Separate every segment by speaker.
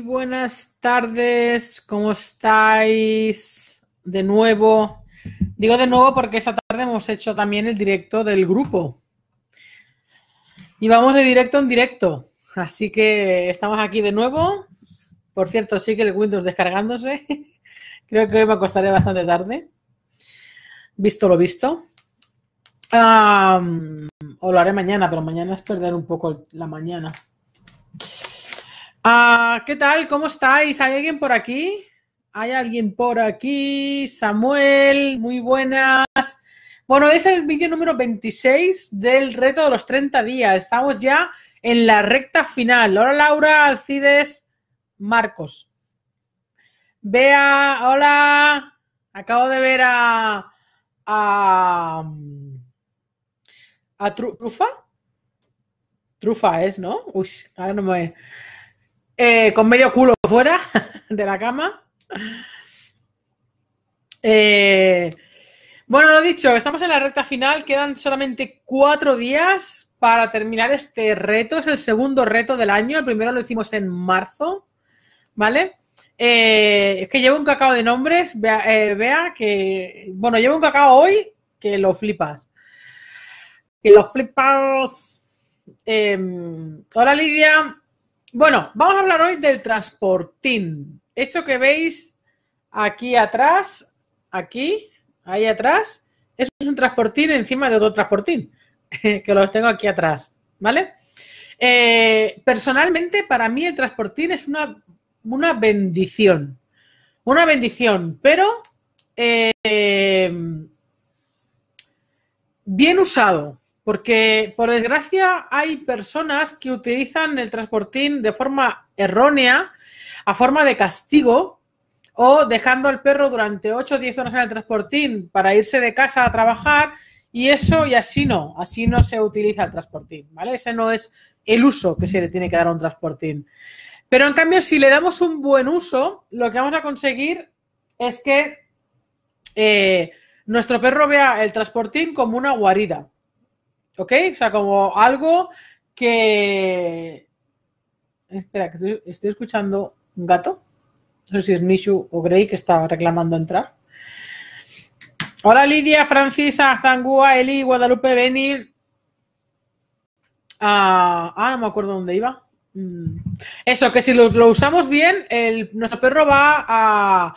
Speaker 1: buenas tardes, ¿cómo estáis? De nuevo, digo de nuevo porque esta tarde hemos hecho también el directo del grupo. Y vamos de directo en directo, así que estamos aquí de nuevo. Por cierto, sigue el Windows descargándose. Creo que hoy me acostaré bastante tarde, visto lo visto. o lo haré mañana, pero mañana es perder un poco la mañana. Ah, ¿Qué tal? ¿Cómo estáis? ¿Hay alguien por aquí? ¿Hay alguien por aquí? Samuel, muy buenas. Bueno, es el vídeo número 26 del reto de los 30 días. Estamos ya en la recta final. Hola Laura, Alcides, Marcos. Vea, hola. Acabo de ver a... a, a Trufa. Trufa es, ¿no? Uy, ahora no me... Eh, con medio culo fuera de la cama. Eh, bueno, lo dicho, estamos en la recta final, quedan solamente cuatro días para terminar este reto, es el segundo reto del año, el primero lo hicimos en marzo, ¿vale? Eh, es que llevo un cacao de nombres, vea, que, bueno, llevo un cacao hoy que lo flipas. Que lo flipas. Eh, hola Lidia. Bueno, vamos a hablar hoy del transportín. Eso que veis aquí atrás, aquí, ahí atrás, eso es un transportín encima de otro transportín, que los tengo aquí atrás, ¿vale? Eh, personalmente, para mí el transportín es una, bendición, una bendición, pero eh, bien usado, porque, por desgracia, hay personas que utilizan el transportín de forma errónea, a forma de castigo, o dejando al perro durante 8 o 10 horas en el transportín para irse de casa a trabajar, y eso, y así no, así no se utiliza el transportín, ¿vale? Ese no es el uso que se le tiene que dar a un transportín. Pero en cambio, si le damos un buen uso, lo que vamos a conseguir es que eh, nuestro perro vea el transportín como una guarida ¿Ok? O sea, como algo que... Espera, que estoy, escuchando un gato. No sé si es Mishu o Grey que está reclamando entrar. Hola Lidia, Francisa, Zangua, Eli, Guadalupe, venir ah, ah, no me acuerdo dónde iba. Mm. Eso, que si lo, lo usamos bien, el, nuestro perro va a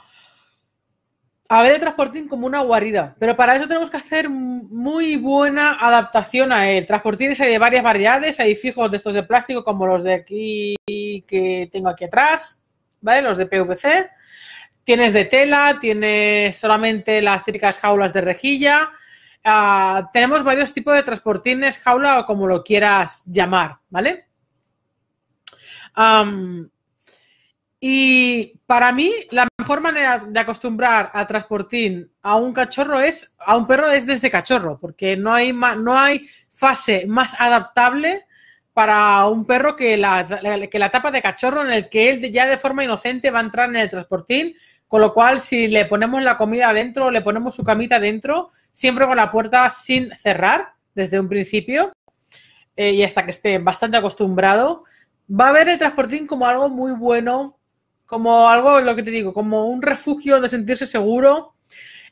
Speaker 1: a ver el transportín como una guarida, pero para eso tenemos que hacer muy buena adaptación a él. Transportines hay de varias variedades, hay fijos de estos de plástico como los de aquí que tengo aquí atrás, ¿vale? Los de PVC. Tienes de tela, tienes solamente las típicas jaulas de rejilla. Ah, tenemos varios tipos de transportines, jaula o como lo quieras llamar, ¿vale? Y para mí, la mejor manera de acostumbrar a transportín a un cachorro es, a un perro es desde cachorro, porque no hay, no hay fase más adaptable para un perro que la, tapa etapa de cachorro en el que él ya de forma inocente va a entrar en el transportín, con lo cual si le ponemos la comida adentro, le ponemos su camita adentro, siempre con la puerta sin cerrar desde un principio eh, y hasta que esté bastante acostumbrado, va a ver el transportín como algo muy bueno como algo, lo que te digo, como un refugio donde sentirse seguro.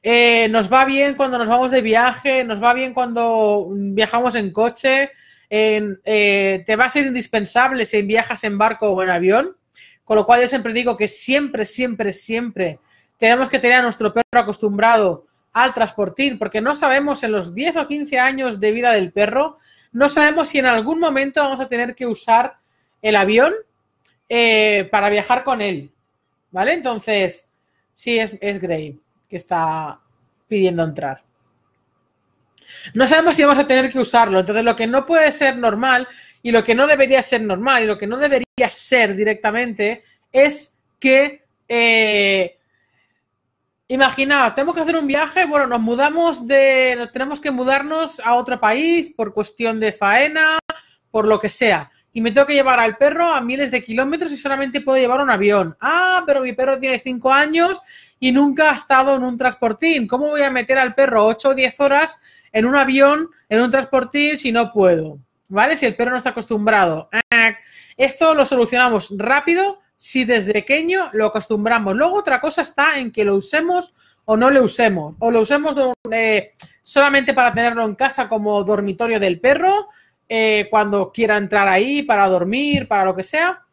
Speaker 1: Eh, nos va bien cuando nos vamos de viaje, nos va bien cuando viajamos en coche, eh, te va a ser indispensable si viajas en barco o en avión, con lo cual yo siempre digo que siempre, siempre, siempre tenemos que tener a nuestro perro acostumbrado al transportir. porque no sabemos en los 10 o 15 años de vida del perro, no sabemos si en algún momento vamos a tener que usar el avión eh, para viajar con él. ¿Vale? Entonces, sí, es, Grey que está pidiendo entrar. No sabemos si vamos a tener que usarlo. Entonces, lo que no puede ser normal y lo que no debería ser normal y lo que no debería ser directamente es que... Eh, Imaginaos, tenemos que hacer un viaje, bueno, nos mudamos de, tenemos que mudarnos a otro país por cuestión de faena, por lo que sea y me tengo que llevar al perro a miles de kilómetros y solamente puedo llevar un avión. Ah, pero mi perro tiene cinco años y nunca ha estado en un transportín. ¿Cómo voy a meter al perro 8 o 10 horas en un avión, en un transportín, si no puedo? ¿Vale? Si el perro no está acostumbrado. Ah, esto lo solucionamos rápido si desde pequeño lo acostumbramos. Luego otra cosa está en que lo usemos o no lo usemos. O lo usemos eh, solamente para tenerlo en casa como dormitorio del perro eh, cuando quiera entrar ahí para dormir, para lo que sea,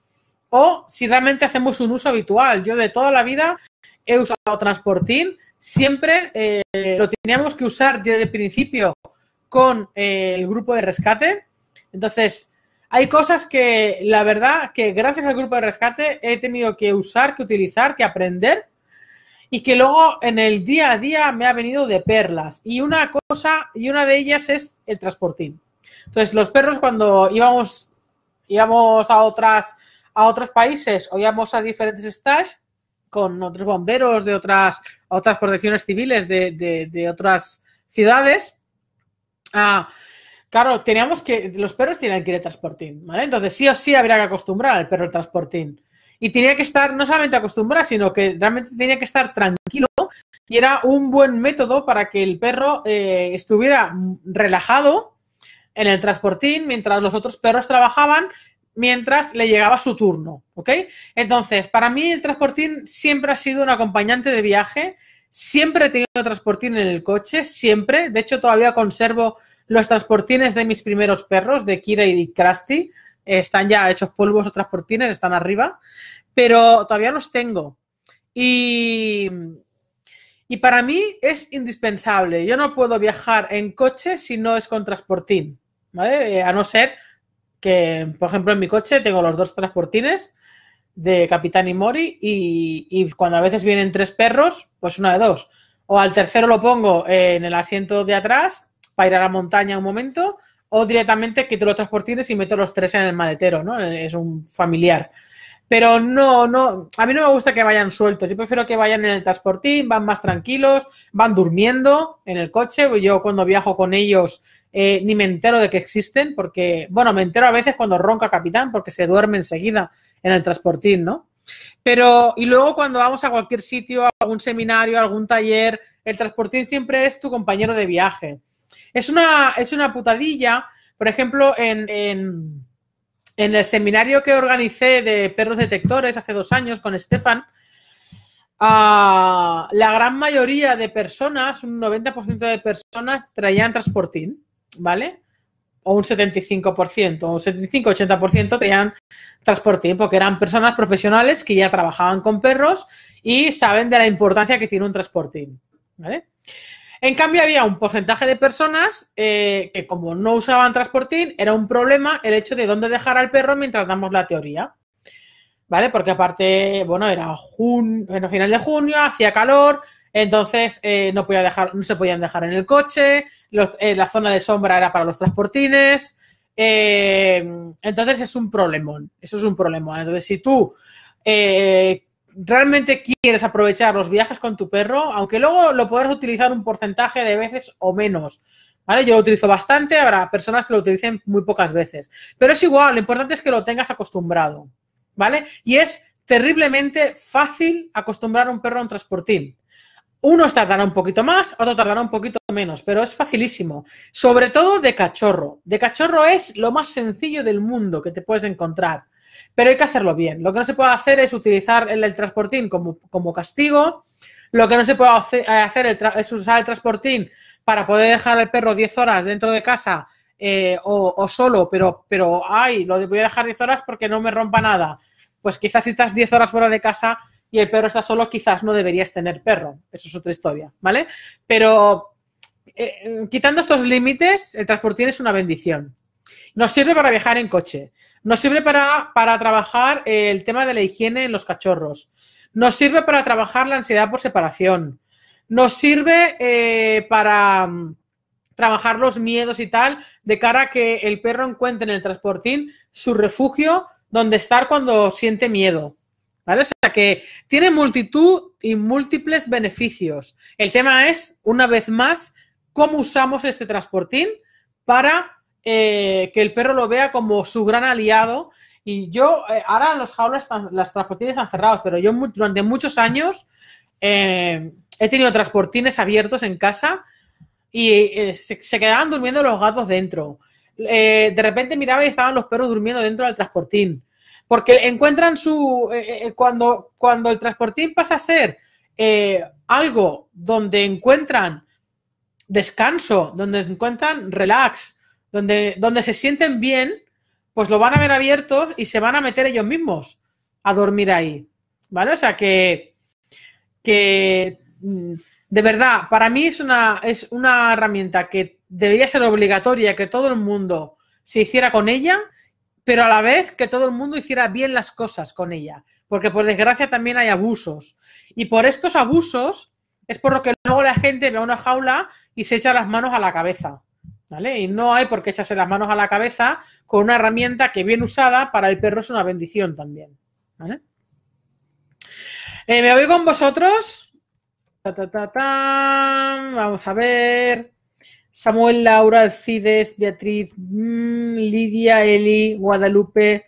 Speaker 1: o si realmente hacemos un uso habitual. Yo de toda la vida he usado transportín, siempre eh, lo teníamos que usar desde el principio con eh, el grupo de rescate. Entonces, hay cosas que la verdad que gracias al grupo de rescate he tenido que usar, que utilizar, que aprender y que luego en el día a día me ha venido de perlas. Y una cosa, y una de ellas es el transportín. Entonces, los perros cuando íbamos, íbamos a, otras, a otros países o íbamos a diferentes stash con otros bomberos de otras, otras protecciones civiles de, de, otras ciudades, ah, claro, teníamos que, los perros tienen que ir al transportín, ¿vale? Entonces, sí o sí habría que acostumbrar al perro al transportín. Y tenía que estar no solamente acostumbrado, sino que realmente tenía que estar tranquilo y era un buen método para que el perro eh, estuviera relajado en el transportín mientras los otros perros trabajaban, mientras le llegaba su turno, ¿ok? Entonces, para mí el transportín siempre ha sido un acompañante de viaje, siempre he tenido transportín en el coche, siempre, de hecho todavía conservo los transportines de mis primeros perros, de Kira y de Krusty, están ya hechos polvos o transportines, están arriba, pero todavía los tengo. Y, y para mí es indispensable, yo no puedo viajar en coche si no es con transportín. Eh, a no ser que, por ejemplo, en mi coche tengo los dos transportines de Capitán y Mori y, cuando a veces vienen tres perros, pues una de dos. O al tercero lo pongo en el asiento de atrás para ir a la montaña un momento o directamente quito los transportines y meto los tres en el maletero, ¿no? Eh, es un familiar. Pero no, no, a mí no me gusta que vayan sueltos. Yo prefiero que vayan en el transportín, van más tranquilos, van durmiendo en el coche. Yo cuando viajo con ellos eh, ni me entero de que existen, porque, bueno, me entero a veces cuando ronca Capitán, porque se duerme enseguida en el transportín, ¿no? Pero, y luego cuando vamos a cualquier sitio, a algún seminario, a algún taller, el transportín siempre es tu compañero de viaje. Es una, es una putadilla, por ejemplo, en, el seminario que organicé de perros detectores hace dos años con Estefan, ah, la gran mayoría de personas, un 90% de personas, traían transportín. ¿vale? O un 75%, o un 75-80% tenían transportín, porque eran personas profesionales que ya trabajaban con perros y saben de la importancia que tiene un transportín, ¿vale? En cambio, había un porcentaje de personas eh, que, como no usaban transportín, era un problema el hecho de dónde dejar al perro mientras damos la teoría. ¿Vale? Porque aparte, bueno, era jun... final de junio, hacía calor, entonces, eh, no, podía dejar, no se podían dejar en el coche, eh, la zona de sombra era para los transportines. Eh, entonces, es un problemón. Eso es un problemón. Entonces, si tú realmente quieres aprovechar los viajes con tu perro, aunque luego lo podrás utilizar un porcentaje de veces o menos. ¿Vale? Yo lo utilizo bastante, habrá personas que lo utilicen muy pocas veces. Pero es igual, lo importante es que lo tengas acostumbrado. ¿Vale? Y es terriblemente fácil acostumbrar a un perro a un transportín. Unos tardará un poquito más, otro tardará un poquito menos, pero es facilísimo. Sobre todo de cachorro. De cachorro es lo más sencillo del mundo que te puedes encontrar. Pero hay que hacerlo bien. Lo que no se puede hacer es utilizar el, transportín como, como, castigo. Lo que no se puede eh, hacer es usar el transportín para poder dejar al perro 10 horas dentro de casa eh, o, solo, pero, pero ay, lo voy a dejar 10 horas porque no me rompa nada. Pues quizás si estás 10 horas fuera de casa y el perro está solo, quizás no deberías tener perro. Eso es otra historia, ¿vale? Pero eh, quitando estos límites, el transportín es una bendición. Nos sirve para viajar en coche. Nos sirve para, para trabajar el tema de la higiene en los cachorros. Nos sirve para trabajar la ansiedad por separación. Nos sirve eh, para mm, trabajar los miedos y tal, de cara a que el perro encuentre en el transportín su refugio donde estar cuando siente miedo. O sea que tiene multitud y múltiples beneficios. El tema es, una vez más, cómo usamos este transportín para eh, que el perro lo vea como su gran aliado. Y yo, eh, ahora los jaulas, las transportines están cerrados, pero yo durante muchos años eh, he tenido transportines abiertos en casa y se, quedaban durmiendo los gatos dentro. de repente miraba y estaban los perros durmiendo dentro del transportín. Porque encuentran su. Eh, eh, eh, cuando, cuando el transportín pasa a ser algo donde encuentran descanso, donde encuentran relax, donde, donde se sienten bien, pues lo van a ver abierto y se van a meter ellos mismos a dormir ahí. ¿Vale? O sea que. que mm, de verdad, para mí es una, es una herramienta que debería ser obligatoria que todo el mundo se hiciera con ella pero a la vez que todo el mundo hiciera bien las cosas con ella, porque por desgracia también hay abusos. Y por estos abusos es por lo que luego la gente ve una jaula y se echa las manos a la cabeza. ¿Vale? Y no hay por qué echarse las manos a la cabeza con una herramienta que bien usada para el perro es una bendición también. ¿Vale? Eh, me voy con vosotros. Vamos a ver. Samuel, Laura, Alcides, Beatriz, mm, Lidia, Eli, Guadalupe,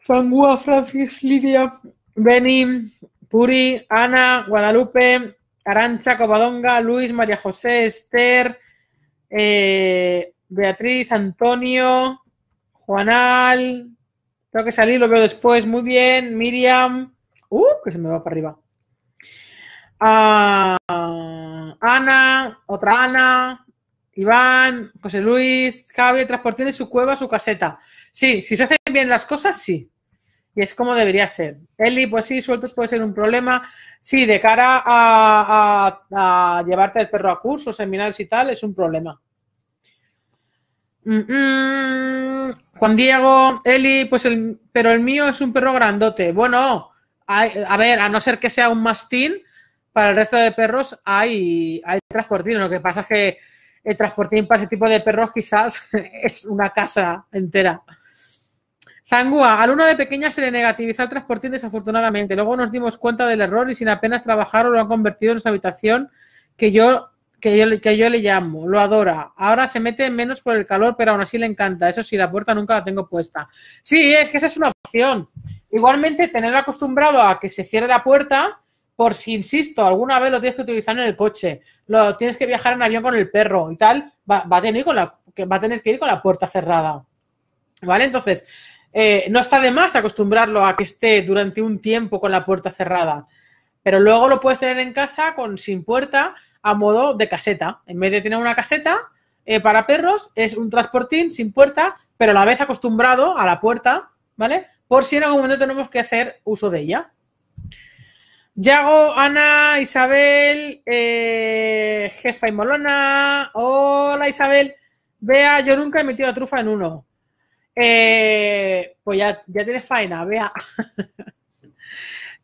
Speaker 1: Fangua, Francis, Lidia, Benny, Puri, Ana, Guadalupe, Arancha, Cobadonga, Luis, María José, Esther, eh, Beatriz, Antonio, Juanal, tengo que salir, lo veo después, muy bien, Miriam, uh, que se me va para arriba. Ah, Ana, otra Ana, Iván, José Luis, Javier transporte tiene su cueva, su caseta. Sí, si se hacen bien las cosas, sí. Y es como debería ser. Eli, pues sí, sueltos puede ser un problema. Sí, de cara a, llevarte el perro a cursos, seminarios y tal, es un problema. Mm, mm. Juan Diego, Eli, pues el, pero el mío es un perro grandote. Bueno, a ver, a no ser que sea un mastín, para el resto de perros hay, hay transportín. Lo que pasa es que el transportín para ese tipo de perros quizás es una casa entera. Zangua, al uno de pequeña se le negativizó el transportín desafortunadamente. Luego nos dimos cuenta del error y sin apenas trabajar lo han convertido en su habitación que yo, que yo, que yo le llamo. Lo adora. Ahora se mete menos por el calor, pero aún así le encanta. Eso sí, la puerta nunca la tengo puesta. Sí, es que esa es una opción. Igualmente, tener acostumbrado a que se cierre la puerta por si, insisto, alguna vez lo tienes que utilizar en el coche, lo tienes que viajar en avión con el perro y tal, va, a, tener que ir con la puerta cerrada. ¿Vale? Entonces, eh, no está de más acostumbrarlo a que esté durante un tiempo con la puerta cerrada, pero luego lo puedes tener en casa con, sin puerta a modo de caseta. En vez de tener una caseta eh, para perros, es un transportín sin puerta, pero a la vez acostumbrado a la puerta, ¿vale? Por si en algún momento tenemos que hacer uso de ella. Yago, Ana, Isabel, eh, Jefa y Molona. Hola Isabel. Vea, yo nunca he metido a trufa en uno. Eh, pues ya, ya tienes faena, vea.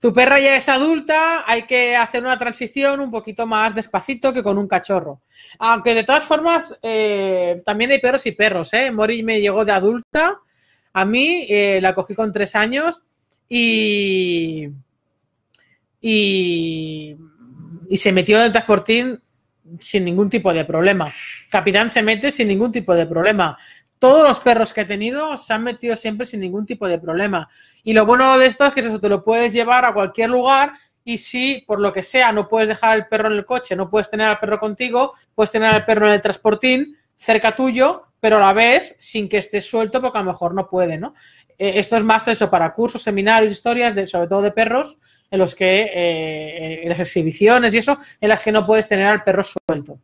Speaker 1: tu perra ya es adulta, hay que hacer una transición un poquito más despacito que con un cachorro. Aunque de todas formas, eh, también hay perros y perros, ¿eh? Mori me llegó de adulta, a mí la cogí con tres años y, y, se metió en el transportín sin ningún tipo de problema. Capitán se mete sin ningún tipo de problema. Todos los perros que he tenido se han metido siempre sin ningún tipo de problema. Y lo bueno de esto es que eso te lo puedes llevar a cualquier lugar y si por lo que sea no puedes dejar al perro en el coche, no puedes tener al perro contigo, puedes tener al perro en el transportín cerca tuyo, pero a la vez sin que esté suelto porque a lo mejor no puede, ¿no? Eh, esto es más eso para cursos, seminarios, historias, sobre todo de perros, en los que, eh, eh, en las exhibiciones y eso, en las que no puedes tener al perro suelto.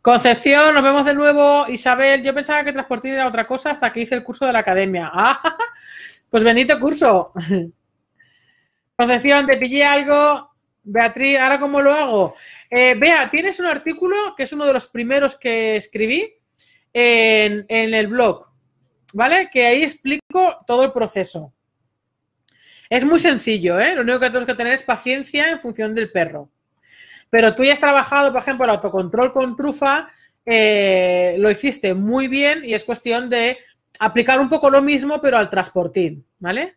Speaker 1: Concepción, nos vemos de nuevo. Isabel, yo pensaba que transportar era otra cosa hasta que hice el curso de la academia. Ah, pues bendito curso. Concepción, te pillé algo. Beatriz, ¿ahora cómo lo hago? Eh, Bea, tienes un artículo que es uno de los primeros que escribí en, en el blog. ¿vale? Que ahí explico todo el proceso. Es muy sencillo, ¿eh? Lo único que tenemos que tener es paciencia en función del perro. Pero tú ya has trabajado, por ejemplo, el autocontrol con trufa, eh, lo hiciste muy bien y es cuestión de aplicar un poco lo mismo, pero al transportín, ¿vale?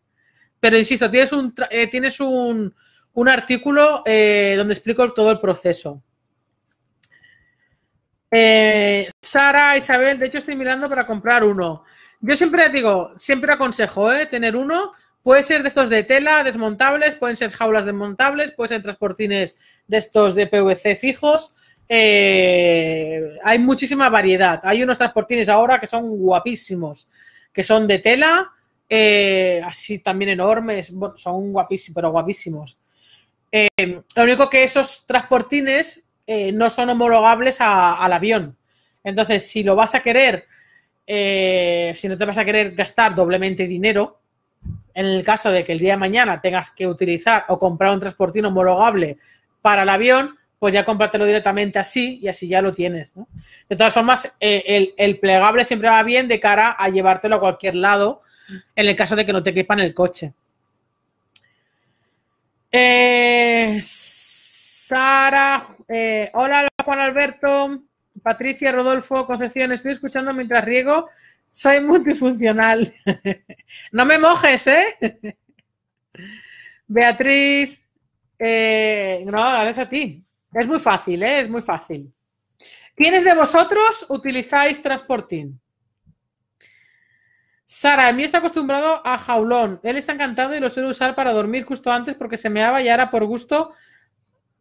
Speaker 1: Pero insisto, tienes un, eh, tienes un, artículo eh, donde explico todo el proceso. Sara, Isabel, de hecho estoy mirando para comprar uno. Yo siempre digo, siempre aconsejo ¿eh? tener uno. Puede ser de estos de tela, desmontables, pueden ser jaulas desmontables, pueden ser transportines de estos de PVC fijos. Eh, hay muchísima variedad. Hay unos transportines ahora que son guapísimos, que son de tela, eh, así también enormes, son guapísimos, pero guapísimos. lo único que esos transportines no son homologables al avión. Entonces, si lo vas a querer eh, si no te vas a querer gastar doblemente dinero, en el caso de que el día de mañana tengas que utilizar o comprar un transportín homologable para el avión, pues ya cómpratelo directamente así y así ya lo tienes. De todas formas, eh, el, plegable siempre va bien de cara a llevártelo a cualquier lado en el caso de que no te quepa en el coche. Eh, Sara, hola Juan Alberto. Patricia Rodolfo Concepción, estoy escuchando mientras riego. Soy multifuncional. no me mojes, ¿eh? Beatriz, eh, no, gracias a ti. Es muy fácil, ¿eh? Es muy fácil. ¿Quiénes de vosotros utilizáis Transporting? Sara, el mío está acostumbrado a jaulón. Él está encantado y lo suele usar para dormir justo antes porque se meaba y ahora por gusto,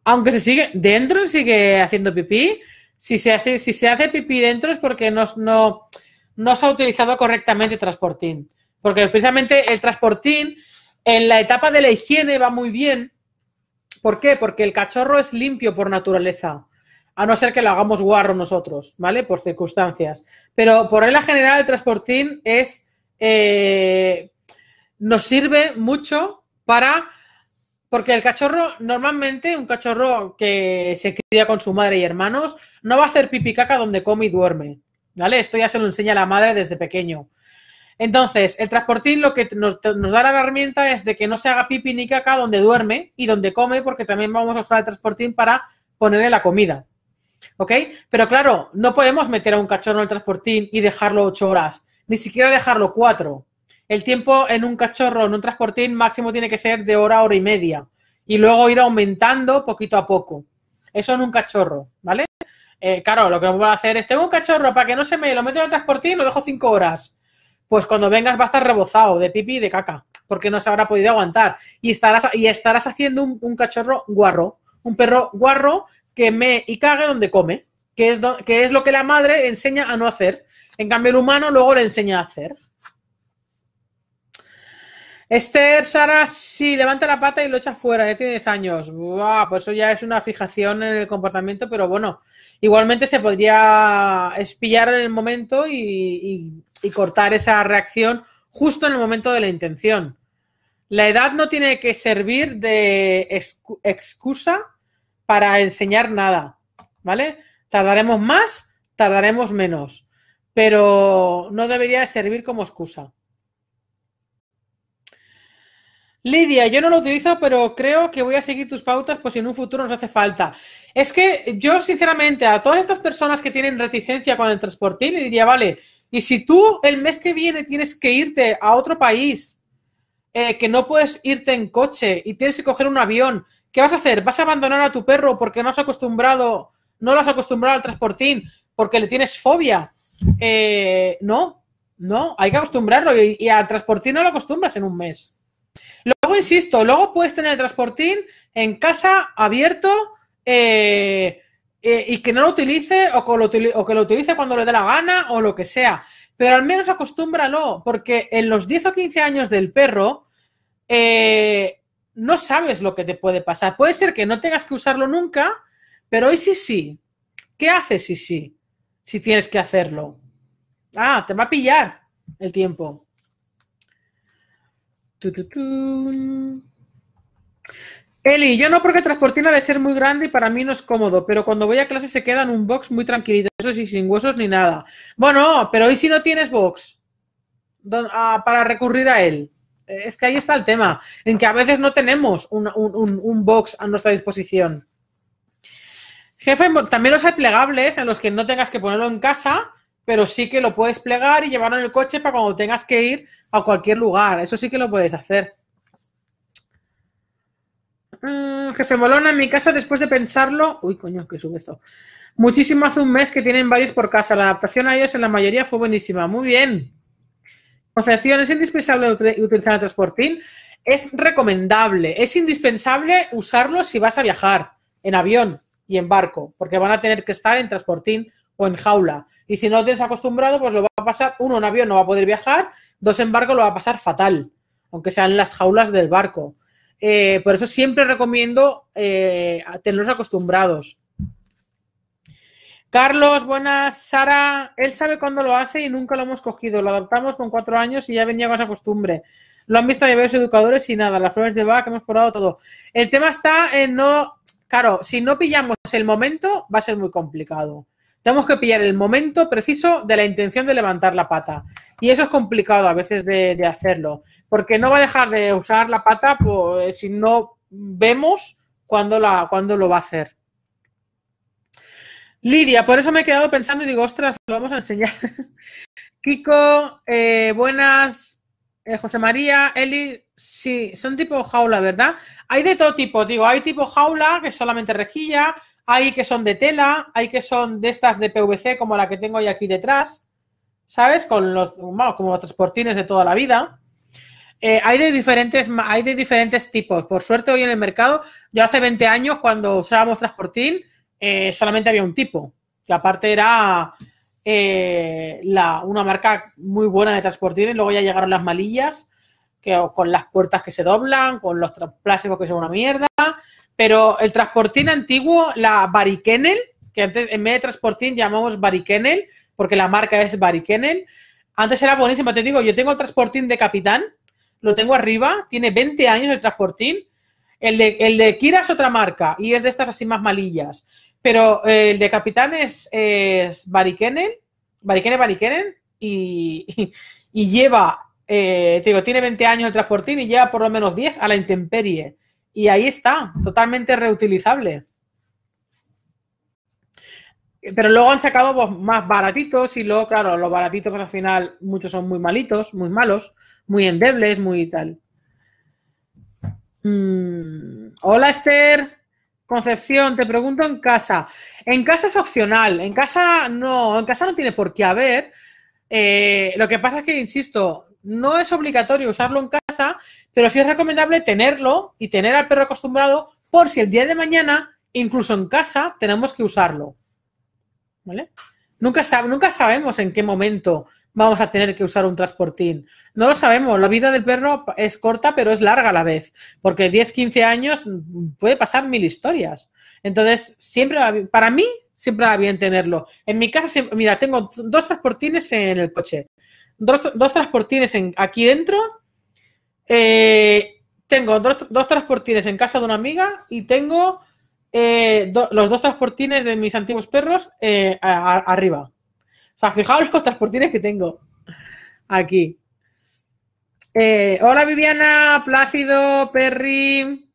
Speaker 1: aunque se sigue dentro, sigue haciendo pipí si se hace, si se hace pipí dentro es porque no, se ha utilizado correctamente el transportín. Porque precisamente el transportín en la etapa de la higiene va muy bien. ¿Por qué? Porque el cachorro es limpio por naturaleza. A no ser que lo hagamos guarro nosotros, ¿vale? Por circunstancias. Pero por regla general, el transportín es. Eh, nos sirve mucho para porque el cachorro, normalmente, un cachorro que se cría con su madre y hermanos, no va a hacer pipi caca donde come y duerme. ¿Vale? Esto ya se lo enseña la madre desde pequeño. Entonces, el transportín lo que nos, da la herramienta es de que no se haga pipi ni caca donde duerme y donde come, porque también vamos a usar el transportín para ponerle la comida. ¿Ok? Pero claro, no podemos meter a un cachorro en el transportín y dejarlo ocho horas, ni siquiera dejarlo cuatro el tiempo en un cachorro, en un transportín, máximo tiene que ser de hora, hora y media. Y luego ir aumentando poquito a poco. Eso en un cachorro, ¿vale? Eh, claro, lo que voy a hacer es, tengo un cachorro para que no se me lo meto en el transportín, lo dejo cinco horas. Pues cuando vengas va a estar rebozado de pipi y de caca, porque no se habrá podido aguantar. Y estarás, y estarás haciendo un, cachorro guarro, un perro guarro que me y cague donde come, que es lo que la madre enseña a no hacer. En cambio, el humano luego le enseña a hacer. Esther, Sara, sí, levanta la pata y lo echa fuera, ya tiene 10 años. Buah, pues eso ya es una fijación en el comportamiento, pero bueno, igualmente se podría espillar en el momento y cortar esa reacción justo en el momento de la intención. La edad no tiene que servir de excusa para enseñar nada, ¿vale? Tardaremos más, tardaremos menos, pero no debería servir como excusa. Lidia, yo no lo utilizo, pero creo que voy a seguir tus pautas pues si en un futuro nos hace falta. Es que yo, sinceramente, a todas estas personas que tienen reticencia con el transportín, le diría, vale, y si tú el mes que viene tienes que irte a otro país, eh, que no puedes irte en coche y tienes que coger un avión, ¿qué vas a hacer? ¿Vas a abandonar a tu perro porque no has acostumbrado, no lo has acostumbrado al transportín, porque le tienes fobia? Eh, no, no, hay que acostumbrarlo y al transportín no lo acostumbras en un mes. Luego, insisto, luego puedes tener el transportín en casa abierto eh, eh, y que no lo utilice o que lo, utilice, cuando le dé la gana o lo que sea. Pero al menos acostúmbralo, porque en los 10 o 15 años del perro eh, no sabes lo que te puede pasar. Puede ser que no tengas que usarlo nunca, pero hoy sí, sí. ¿Qué haces si sí, sí? Si tienes que hacerlo. Ah, te va a pillar el tiempo. Eli, yo no porque Transportina debe ser muy grande y para mí no es cómodo, pero cuando voy a clase se queda en un box muy tranquilito, eso sí, sin huesos ni nada. Bueno, pero ¿y si no tienes box? Ah, para recurrir a él. Es que ahí está el tema, en que a veces no tenemos un, un box a nuestra disposición. Jefe, también los hay plegables en los que no tengas que ponerlo en casa pero sí que lo puedes plegar y llevarlo en el coche para cuando tengas que ir a cualquier lugar. Eso sí que lo puedes hacer. Mm, jefe Molona, en mi casa, después de pensarlo. Uy, coño, que sube esto. Muchísimo hace un mes que tienen varios por casa. La adaptación a ellos en la mayoría fue buenísima. Muy bien. Concepción, ¿es indispensable utilizar el transportín? Es recomendable. Es indispensable usarlo si vas a viajar en avión y en barco, porque van a tener que estar en transportín o en jaula. Y si no lo tienes acostumbrado, pues lo va a pasar, uno, en avión no va a poder viajar, dos, en barco lo va a pasar fatal, aunque sean las jaulas del barco. Eh, por eso siempre recomiendo eh, tenerlos acostumbrados. Carlos, buenas. Sara, él sabe cuándo lo hace y nunca lo hemos cogido. Lo adaptamos con cuatro años y ya venía con esa costumbre. Lo han visto a varios educadores y nada, las flores de vaca, hemos probado todo. El tema está en no. Claro, si no pillamos el momento, va a ser muy complicado. Tenemos que pillar el momento preciso de la intención de levantar la pata. Y eso es complicado a veces de, hacerlo, porque no va a dejar de usar la pata pues, si no vemos cuándo, la, lo va a hacer. Lidia, por eso me he quedado pensando y digo, ostras, lo vamos a enseñar. Kiko, eh, buenas. Eh, José María, Eli, sí, son tipo jaula, ¿verdad? Hay de todo tipo, digo, hay tipo jaula, que es solamente rejilla, hay que son de tela, hay que son de estas de PVC como la que tengo hoy aquí detrás, ¿sabes? Con los, como los transportines de toda la vida. Eh, hay, de diferentes, hay de diferentes tipos. Por suerte hoy en el mercado, yo hace 20 años cuando usábamos transportín, eh, solamente había un tipo, que aparte era eh, la, una marca muy buena de transportines. Luego ya llegaron las malillas, que, con las puertas que se doblan, con los plásticos que son una mierda. Pero el transportín antiguo, la Barikennel, que antes en vez de transportín llamamos Barikennel, porque la marca es Barikennel, antes era buenísimo. te digo, yo tengo el transportín de Capitán, lo tengo arriba, tiene 20 años el transportín, el de, el de Kira es otra marca y es de estas así más malillas, pero eh, el de Capitán es, es Barikennel, Barikennel, Barikennel, y, lleva, eh, te digo, tiene 20 años el transportín y lleva por lo menos 10 a la intemperie. Y ahí está, totalmente reutilizable. Pero luego han sacado pues, más baratitos y luego, claro, los baratitos que al final muchos son muy malitos, muy malos, muy endebles, muy tal. Mm, hola Esther, Concepción, te pregunto en casa. En casa es opcional, en casa no, en casa no tiene por qué haber. Eh, lo que pasa es que, insisto, no es obligatorio usarlo en casa, pero sí es recomendable tenerlo y tener al perro acostumbrado por si el día de mañana, incluso en casa, tenemos que usarlo. ¿Vale? Nunca, nunca sabemos en qué momento vamos a tener que usar un transportín. No lo sabemos, la vida del perro es corta pero es larga a la vez, porque 10, 15 años mm, puede pasar mil historias. Entonces, siempre, para mí, siempre va bien tenerlo. En mi casa, mira, tengo dos transportines en el coche dos, transportines aquí dentro. Eh, tengo dos, transportines en casa de una amiga y tengo eh, los dos transportines de mis antiguos perros eh, arriba. O sea, fijaos los transportines que tengo aquí. hola Viviana, Plácido, Perry,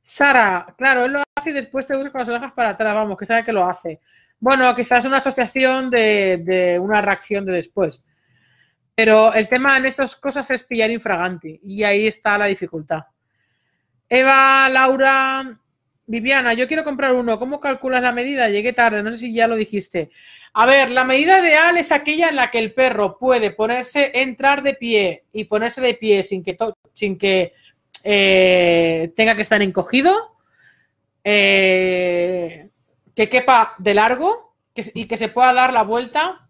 Speaker 1: Sara. Claro, él lo hace y después te usa con las orejas para atrás, vamos, que sabe que lo hace. Bueno, quizás una asociación de una reacción de después. Pero el tema en estas cosas es pillar infraganti y ahí está la dificultad. Eva, Laura, Viviana, yo quiero comprar uno. ¿Cómo calculas la medida? Llegué tarde, no sé si ya lo dijiste. A ver, la medida ideal es aquella en la que el perro puede ponerse, entrar de pie y ponerse de pie sin que, eh, tenga que estar encogido, eh, que quepa de largo y que se pueda dar la vuelta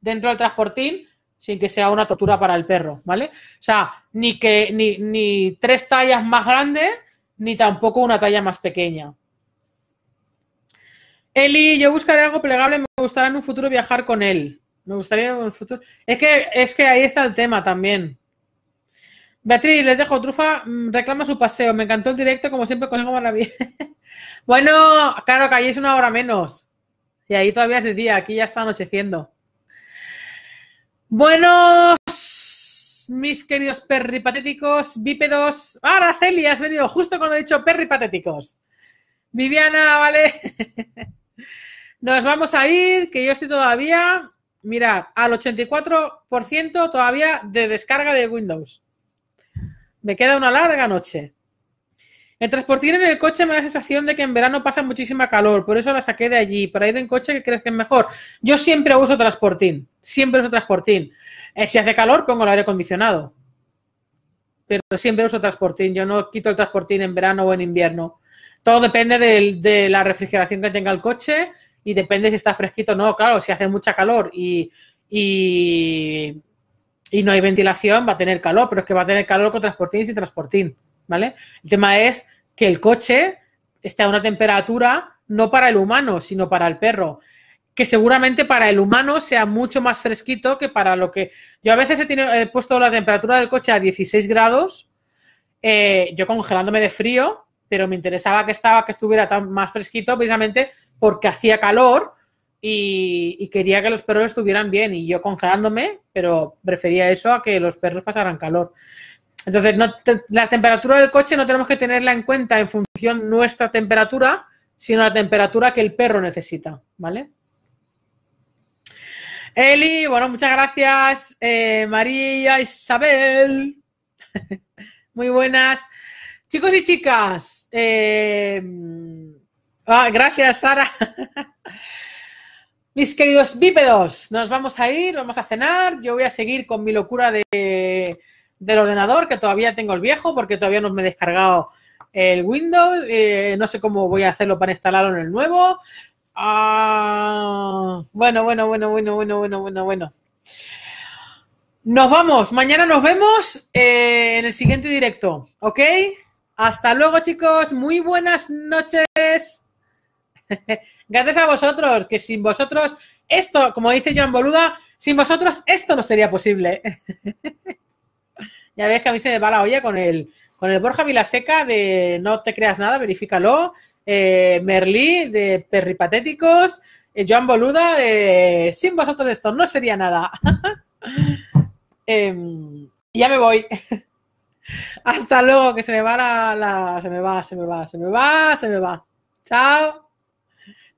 Speaker 1: dentro del transportín sin que sea una tortura para el perro, ¿vale? O sea, ni que ni, tres tallas más grandes, ni tampoco una talla más pequeña. Eli, yo buscaré algo plegable, me gustaría en un futuro viajar con él. Me gustaría en un futuro. Es que, es que ahí está el tema también. Beatriz, les dejo trufa, mm, reclama su paseo. Me encantó el directo, como siempre, con algo maravilloso. bueno, claro que ahí es una hora menos. Y ahí todavía es de día, aquí ya está anocheciendo. Buenos, mis queridos patéticos, bípedos. ahora Araceli, has venido justo cuando he dicho patéticos, Viviana, vale. Nos vamos a ir, que yo estoy todavía, mirad, al 84% todavía de descarga de Windows. Me queda una larga noche. El transportín en el coche me da la sensación de que en verano pasa muchísima calor, por eso la saqué de allí. Para ir en coche, ¿qué crees que es mejor? Yo siempre uso transportín, siempre uso transportín. Eh, si hace calor, pongo el aire acondicionado. Pero siempre uso transportín, yo no quito el transportín en verano o en invierno. Todo depende de, la refrigeración que tenga el coche y depende si está fresquito o no. Claro, si hace mucha calor y, y no hay ventilación, va a tener calor, pero es que va a tener calor con transportín y sin transportín. El tema es que el coche está a una temperatura no para el humano, sino para el perro que seguramente para el humano sea mucho más fresquito que para lo que... Yo a veces he, puesto la temperatura del coche a 16 grados, eh, yo congelándome de frío, pero me interesaba que, estaba, que estuviera tan más fresquito precisamente porque hacía calor y, y, quería que los perros estuvieran bien y yo congelándome, pero prefería eso a que los perros pasaran calor. Entonces, la temperatura del coche no tenemos que tenerla en cuenta en función nuestra temperatura, sino la temperatura que el perro necesita, ¿vale? Eli, bueno, muchas gracias. Eh, María, Isabel, muy buenas. Chicos y chicas, eh, ah, gracias, Sara. Mis queridos bípedos, nos vamos a ir, vamos a cenar. Yo voy a seguir con mi locura de del ordenador, que todavía tengo el viejo porque todavía no me he descargado el Windows. Eh, no sé cómo voy a hacerlo para instalarlo en el nuevo. Ah, bueno, bueno, bueno, bueno, bueno, bueno, bueno, bueno. Nos vamos. Mañana nos vemos eh, en el siguiente directo, ¿ok? Hasta luego, chicos. Muy buenas noches. Gracias a vosotros, que sin vosotros esto, como dice Joan Boluda, sin vosotros esto no sería posible. Ya ves que a mí se me va la olla con el, con el Borja Vilaseca de No te creas nada, verifícalo. Eh, Merlí de Perripatéticos. Eh, Joan Boluda de Sin vosotros esto no sería nada. Em, ya me voy. Hasta luego, que se me va la, Se me va, se me va, se me va, se me va. Chao.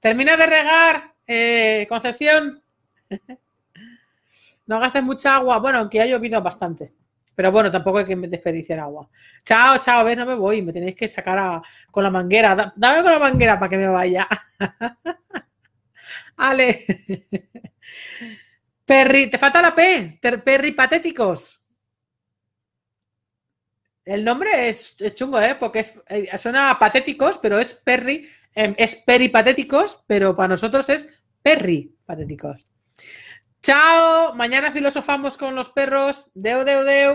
Speaker 1: Termina de regar, eh, Concepción. No gastes mucha agua. Bueno, aunque ha llovido bastante. Pero bueno, tampoco hay que desperdiciar agua. Chao, chao, a ver, no me voy, me tenéis que sacar con la manguera. dame con la manguera para que me vaya. Ale. perry te falta la P, perry Patéticos. El nombre es, chungo, ¿eh? Porque eh, suena patéticos, pero es Perry, Es em, es peripatéticos, pero para nosotros es Perry Patéticos. Chao, mañana filosofamos con los perros. Deu, deu, deu.